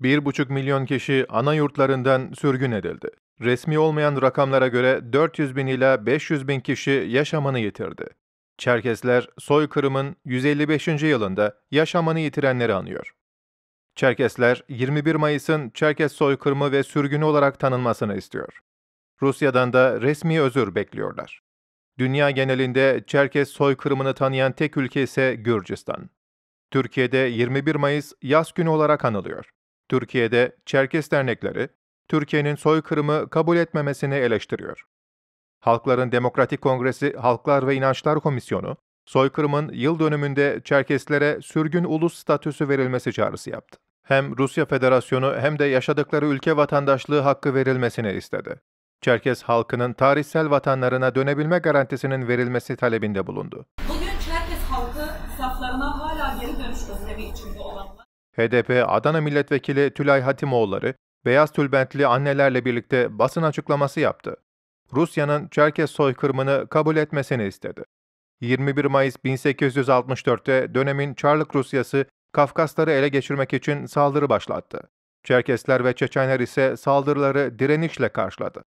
1,5 milyon kişi ana yurtlarından sürgün edildi. Resmi olmayan rakamlara göre 400 bin ila 500 bin kişi yaşamını yitirdi. Çerkesler soykırımın 155. yılında yaşamını yitirenleri anıyor. Çerkesler 21 Mayıs'ın Çerkes soykırımı ve sürgünü olarak tanınmasını istiyor. Rusya'dan da resmi özür bekliyorlar. Dünya genelinde Çerkes soykırımını tanıyan tek ülke ise Gürcistan. Türkiye'de 21 Mayıs Yaz Günü olarak anılıyor. Türkiye'de Çerkes dernekleri, Türkiye'nin soykırımı kabul etmemesini eleştiriyor. Halkların Demokratik Kongresi Halklar ve İnançlar Komisyonu, soykırımın yıl dönümünde Çerkeslere sürgün ulus statüsü verilmesi çağrısı yaptı. Hem Rusya Federasyonu hem de yaşadıkları ülke vatandaşlığı hakkı verilmesini istedi. Çerkes halkının tarihsel vatanlarına dönebilme garantisinin verilmesi talebinde bulundu. Bugün Çerkes halkı saflarına hala geri dönüş özlemi içinde olanlar HDP Adana Milletvekili Tülay Hatimoğulları, beyaz tülbentli annelerle birlikte basın açıklaması yaptı. Rusya'nın Çerkez soykırımını kabul etmesini istedi. 21 Mayıs 1864'te dönemin Çarlık Rusyası Kafkasları ele geçirmek için saldırı başlattı. Çerkesler ve Çeçenler ise saldırıları direnişle karşıladı.